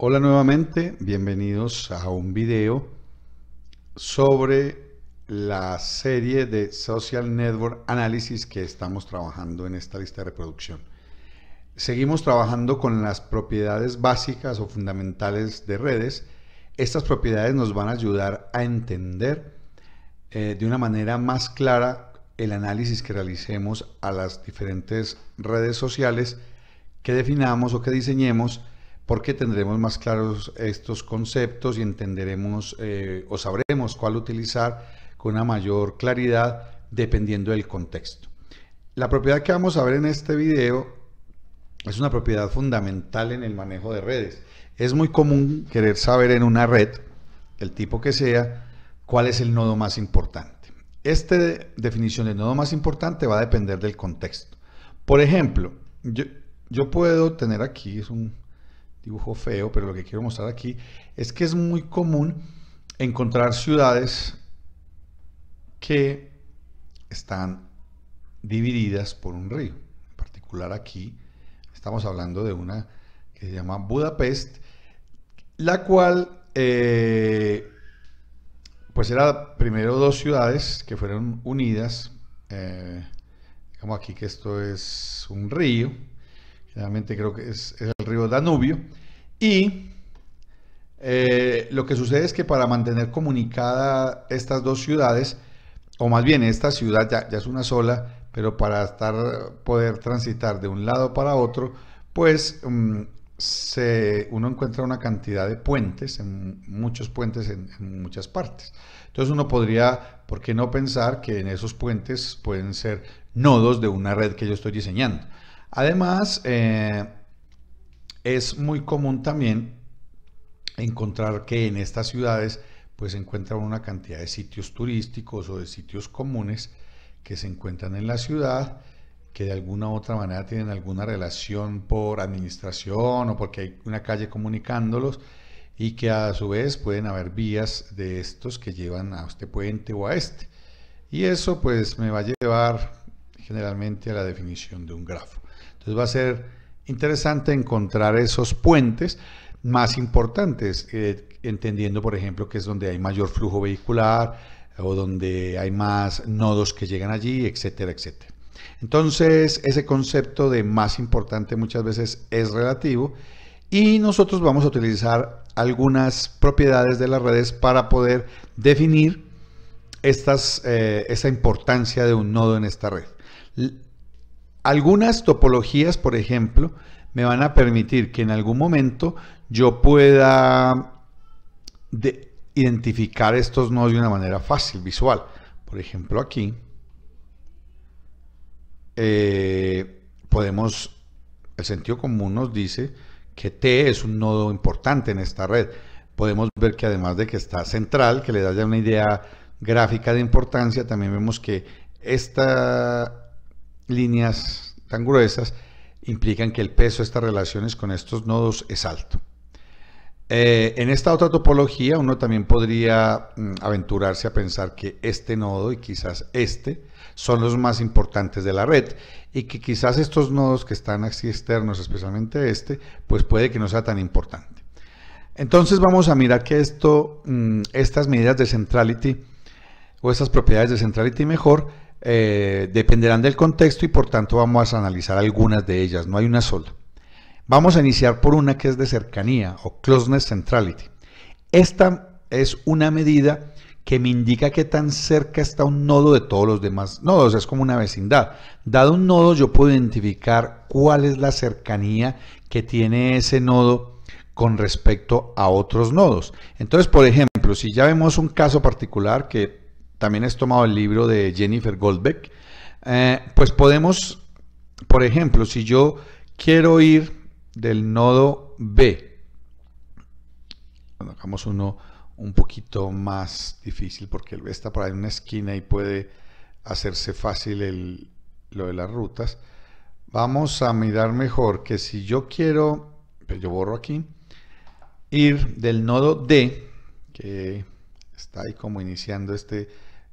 Hola nuevamente, bienvenidos a un video sobre la serie de Social Network Analysis que estamos trabajando en esta lista de reproducción. Seguimos trabajando con las propiedades básicas o fundamentales de redes. Estas propiedades nos van a ayudar a entender eh, de una manera más clara el análisis que realicemos a las diferentes redes sociales que definamos o que diseñemos porque tendremos más claros estos conceptos y entenderemos eh, o sabremos cuál utilizar con una mayor claridad dependiendo del contexto. La propiedad que vamos a ver en este video es una propiedad fundamental en el manejo de redes. Es muy común querer saber en una red, el tipo que sea, cuál es el nodo más importante. Esta definición de nodo más importante va a depender del contexto. Por ejemplo, yo, yo puedo tener aquí, es un, dibujo feo, pero lo que quiero mostrar aquí es que es muy común encontrar ciudades que están divididas por un río. En particular aquí estamos hablando de una que se llama Budapest, la cual eh, pues era primero dos ciudades que fueron unidas, digamos eh, aquí que esto es un río, generalmente creo que es, el río Danubio, y eh, lo que sucede es que para mantener comunicadas estas dos ciudades, o más bien esta ciudad ya, es una sola, pero para poder transitar de un lado para otro, pues mm, uno encuentra una cantidad de puentes, en, muchos puentes en, muchas partes. Entonces uno podría, ¿por qué no pensar que en esos puentes pueden ser nodos de una red que yo estoy diseñando? Además, eh, es muy común también encontrar que en estas ciudades pues se encuentran una cantidad de sitios turísticos o de sitios comunes que se encuentran en la ciudad que de alguna u otra manera tienen alguna relación por administración o porque hay una calle comunicándolos y que a su vez pueden haber vías de estos que llevan a este puente o a este. Y eso pues me va a llevar generalmente a la definición de un grafo. Entonces va a ser interesante encontrar esos puentes más importantes, eh, entendiendo, por ejemplo, que es donde hay mayor flujo vehicular eh, o donde hay más nodos que llegan allí, etcétera, etcétera. Entonces, ese concepto de más importante muchas veces es relativo y nosotros vamos a utilizar algunas propiedades de las redes para poder definir estas, eh, esa importancia de un nodo en esta red. Algunas topologías, por ejemplo, me van a permitir que en algún momento yo pueda identificar estos nodos de una manera fácil, visual. Por ejemplo, aquí eh, podemos, el sentido común nos dice que T es un nodo importante en esta red. Podemos ver que además de que está central, que le da ya una idea gráfica de importancia, también vemos que esta líneas tan gruesas implican que el peso de estas relaciones con estos nodos es alto. Eh, en esta otra topología uno también podría mm, aventurarse a pensar que este nodo y quizás este son los más importantes de la red y que quizás estos nodos que están así externos, especialmente este, pues puede que no sea tan importante. Entonces vamos a mirar que esto, mm, estas medidas de centrality o estas propiedades de centrality mejor, eh, dependerán del contexto y por tanto vamos a analizar algunas de ellas, no hay una sola. Vamos a iniciar por una que es de cercanía o closeness centrality. Esta es una medida que me indica qué tan cerca está un nodo de todos los demás nodos, es como una vecindad. Dado un nodo yo puedo identificar cuál es la cercanía que tiene ese nodo con respecto a otros nodos. Entonces, por ejemplo, si ya vemos un caso particular que también es tomado el libro de Jennifer Goldbeck, eh, pues podemos, por ejemplo, si yo quiero ir del nodo B, hagamos uno un poquito más difícil porque el B está por ahí en una esquina y puede hacerse fácil el, lo de las rutas. Vamos a mirar mejor que si yo quiero, pero pues yo borro aquí, ir del nodo D, que está ahí como iniciando este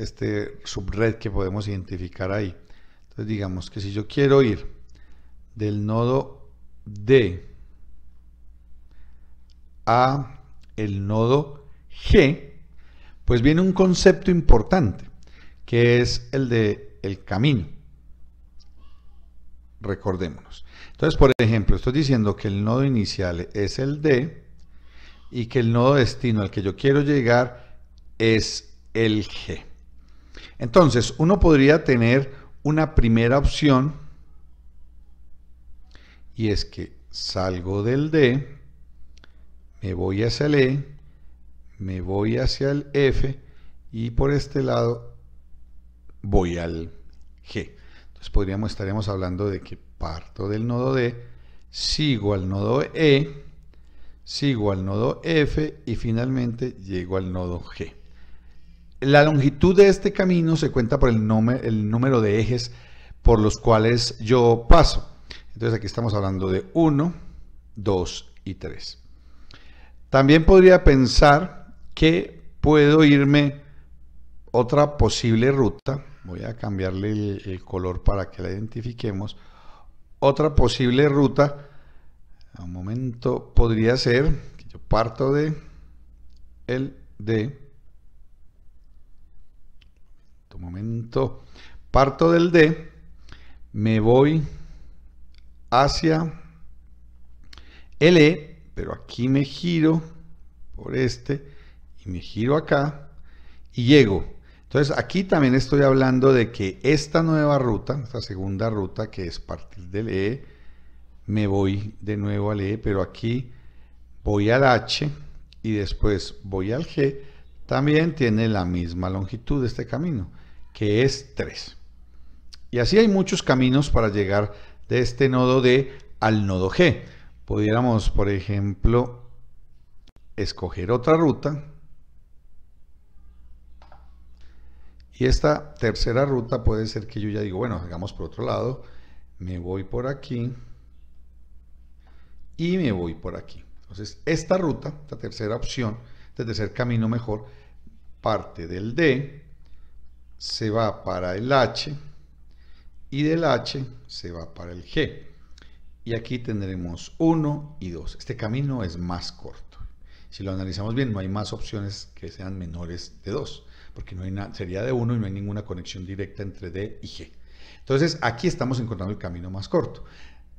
este subred que podemos identificar ahí. Entonces digamos que si yo quiero ir del nodo D a el nodo G, pues viene un concepto importante, que es el de el camino. Recordémonos. Entonces, por ejemplo, estoy diciendo que el nodo inicial es el D y que el nodo destino al que yo quiero llegar es el G. Entonces, uno podría tener una primera opción y es que salgo del D, me voy hacia el E, me voy hacia el F y por este lado voy al G. Entonces podríamos, estaríamos hablando de que parto del nodo D, sigo al nodo E, sigo al nodo F y finalmente llego al nodo G. La longitud de este camino se cuenta por el, número de ejes por los cuales yo paso. Entonces aquí estamos hablando de 1, 2 y 3. También podría pensar que puedo irme otra posible ruta. Voy a cambiarle el, color para que la identifiquemos. Otra posible ruta, un momento, podría ser que yo parto de el D momento. Parto del D, me voy hacia el E, pero aquí me giro por este y me giro acá y llego. Entonces aquí también estoy hablando de que esta nueva ruta, esta segunda ruta que es partir del E, me voy de nuevo al E, pero aquí voy al H y después voy al G, también tiene la misma longitud este camino que es 3. Y así hay muchos caminos para llegar de este nodo D al nodo G. Pudiéramos, por ejemplo, escoger otra ruta. Y esta tercera ruta puede ser que yo ya digo, bueno, hagamos por otro lado. Me voy por aquí. Y me voy por aquí. Entonces, esta ruta, esta tercera opción, este tercer camino mejor, parte del D se va para el H y del H se va para el G. Y aquí tendremos 1 y 2. Este camino es más corto. Si lo analizamos bien, no hay más opciones que sean menores de 2, porque no hay sería de 1 y no hay ninguna conexión directa entre D y G. Entonces, aquí estamos encontrando el camino más corto.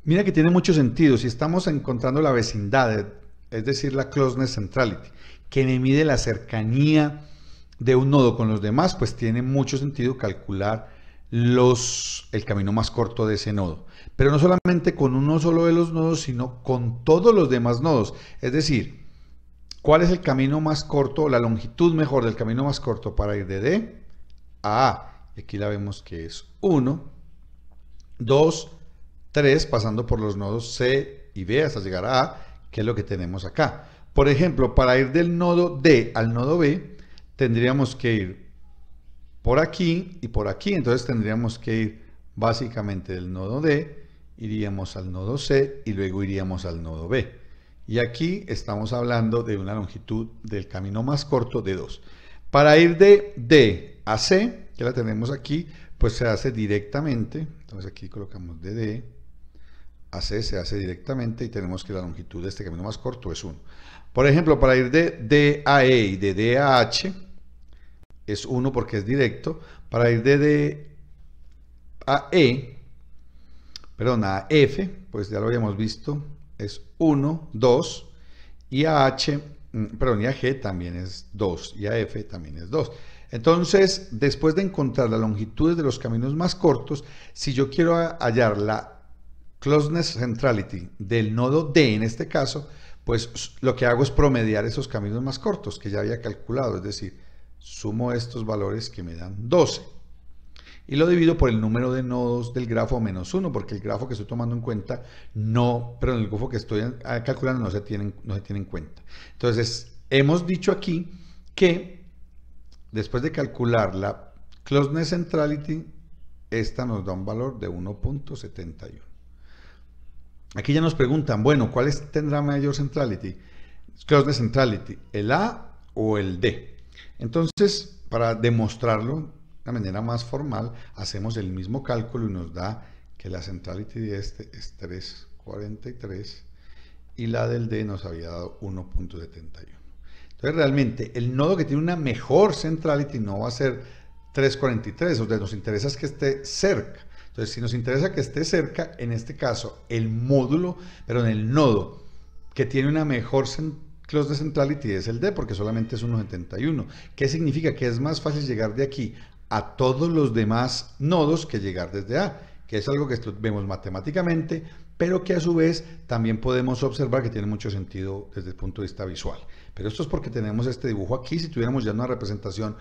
Mira que tiene mucho sentido. Si estamos encontrando la vecindad, es decir, la closeness centrality, que me mide la cercanía de un nodo con los demás, pues tiene mucho sentido calcular los, el camino más corto de ese nodo. Pero no solamente con uno solo de los nodos, sino con todos los demás nodos. Es decir, ¿cuál es el camino más corto, la longitud mejor del camino más corto para ir de D a A? aquí la vemos que es 1, 2, 3, pasando por los nodos C y B hasta llegar a A, que es lo que tenemos acá. Por ejemplo, para ir del nodo D al nodo B, tendríamos que ir por aquí y por aquí. Entonces tendríamos que ir básicamente del nodo D, iríamos al nodo C y luego iríamos al nodo B. Y aquí estamos hablando de una longitud del camino más corto de 2. Para ir de D a C, que la tenemos aquí, pues se hace directamente. Entonces aquí colocamos de D a C, se hace directamente y tenemos que la longitud de este camino más corto es 1. Por ejemplo, para ir de D a E y de D a H, es 1 porque es directo. Para ir de a E, perdón, a F, pues ya lo habíamos visto, es 1, 2. Y a H, mm, perdón, y a G también es 2. Y a F también es 2. Entonces, después de encontrar las longitudes de los caminos más cortos, si yo quiero hallar la closeness centrality del nodo D en este caso, pues lo que hago es promediar esos caminos más cortos que ya había calculado, es decir, sumo estos valores que me dan 12 y lo divido por el número de nodos del grafo menos 1 porque el grafo que estoy tomando en cuenta no, pero en el grafo que estoy ah, calculando no se tiene, no se en cuenta. Entonces, hemos dicho aquí que después de calcular la closeness centrality, esta nos da un valor de 1.71. Aquí ya nos preguntan, bueno, ¿cuál tendrá mayor centrality? Closeness centrality, ¿el A o el D? Entonces, para demostrarlo de una manera más formal, hacemos el mismo cálculo y nos da que la centrality de este es 343 y la del D nos había dado 1.71. Entonces, realmente, el nodo que tiene una mejor centrality no va a ser 343, o sea, nos interesa que esté cerca. Entonces, si nos interesa que esté cerca, en este caso, el módulo, pero en el nodo que tiene una mejor centrality, Close centrality es el D porque solamente es 1.71. ¿Qué significa? Que es más fácil llegar de aquí a todos los demás nodos que llegar desde A, que es algo que vemos matemáticamente, pero que a su vez también podemos observar que tiene mucho sentido desde el punto de vista visual. Pero esto es porque tenemos este dibujo aquí, si tuviéramos ya una representación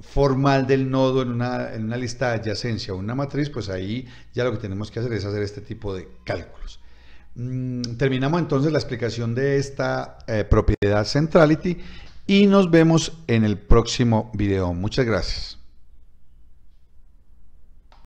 formal del nodo en una, en una lista de adyacencia o una matriz, pues ahí ya lo que tenemos que hacer es hacer este tipo de cálculos. Mm, terminamos entonces la explicación de esta eh, propiedad centrality y nos vemos en el próximo video. Muchas gracias.